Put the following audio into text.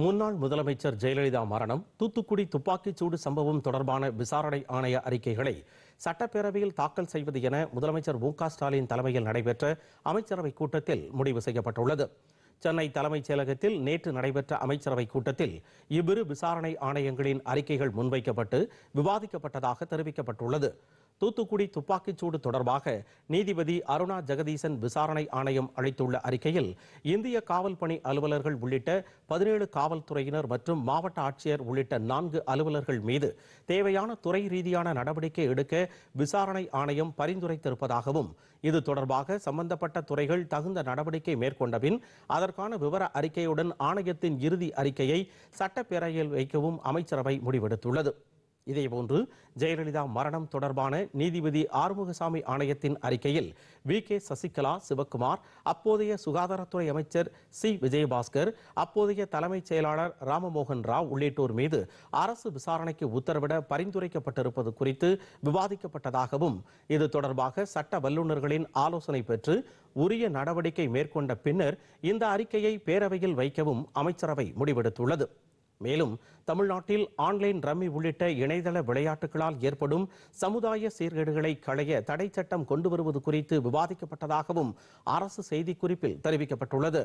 முன்னாள் முதலமைச்சர் ஜெயலலிதா மரணம் தூத்துக்குடி துப்பாக்கிச் சூடு சம்பவம் தொடர்பான விசாரணை ஆணைய அறிக்கைகளை சட்டப்பேரவையில் தாக்கல் செய்வது என முதலமைச்சர் மு ஸ்டாலின் தலைமையில் நடைபெற்ற அமைச்சரவைக் கூட்டத்தில் முடிவு செய்யப்பட்டுள்ளது சென்னை தலைமைச் செயலகத்தில் நேற்று நடைபெற்ற அமைச்சரவைக் கூட்டத்தில் இவ்விரு விசாரணை ஆணையங்களின் அறிக்கைகள் முன்வைக்கப்பட்டு விவாதிக்கப்பட்டதாக தெரிவிக்கப்பட்டுள்ளது தூத்துக்குடி துப்பாக்கிச்சூடு தொடர்பாக நீதிபதி அருணா ஜெகதீசன் விசாரணை ஆணையம் அளித்துள்ள அறிக்கையில் இந்திய காவல் பணி அலுவலர்கள் உள்ளிட்ட பதினேழு காவல்துறையினர் மற்றும் மாவட்ட ஆட்சியர் உள்ளிட்ட நான்கு அலுவலர்கள் மீது தேவையான துறை ரீதியான நடவடிக்கை எடுக்க விசாரணை ஆணையம் பரிந்துரைத்திருப்பதாகவும் இது தொடர்பாக சம்பந்தப்பட்ட துறைகள் தகுந்த நடவடிக்கை மேற்கொண்டபின் அதற்கான விவர அறிக்கையுடன் ஆணையத்தின் இறுதி அறிக்கையை சட்டப்பேரவையில் வைக்கவும் அமைச்சரவை முடிவெடுத்துள்ளது இதேபோன்று ஜெயலலிதா மரணம் தொடர்பான நீதிபதி ஆறுமுகசாமி ஆணையத்தின் அறிக்கையில் வி கே சசிகலா சிவக்குமார் அப்போதைய சுகாதாரத்துறை அமைச்சர் சி விஜயபாஸ்கர் அப்போதைய தலைமைச் செயலாளர் ராமமோகன் ராவ் உள்ளிட்டோர் மீது அரசு விசாரணைக்கு உத்தரவிட பரிந்துரைக்கப்பட்டிருப்பது குறித்து விவாதிக்கப்பட்டதாகவும் இது தொடர்பாக சட்ட வல்லுநர்களின் ஆலோசனை பெற்று உரிய நடவடிக்கை மேற்கொண்ட பின்னர் இந்த அறிக்கையை பேரவையில் வைக்கவும் அமைச்சரவை முடிவெடுத்துள்ளது மேலும் தமிழ்நாட்டில் ஆன்லைன் ரம்மி உள்ளிட்ட இணையதள விளையாட்டுகளால் ஏற்படும் சமுதாய சீர்கேடுகளை களைய தடை சட்டம் கொண்டு வருவது குறித்து விவாதிக்கப்பட்டதாகவும் அரசு செய்திக்குறிப்பில் தெரிவிக்கப்பட்டுள்ளது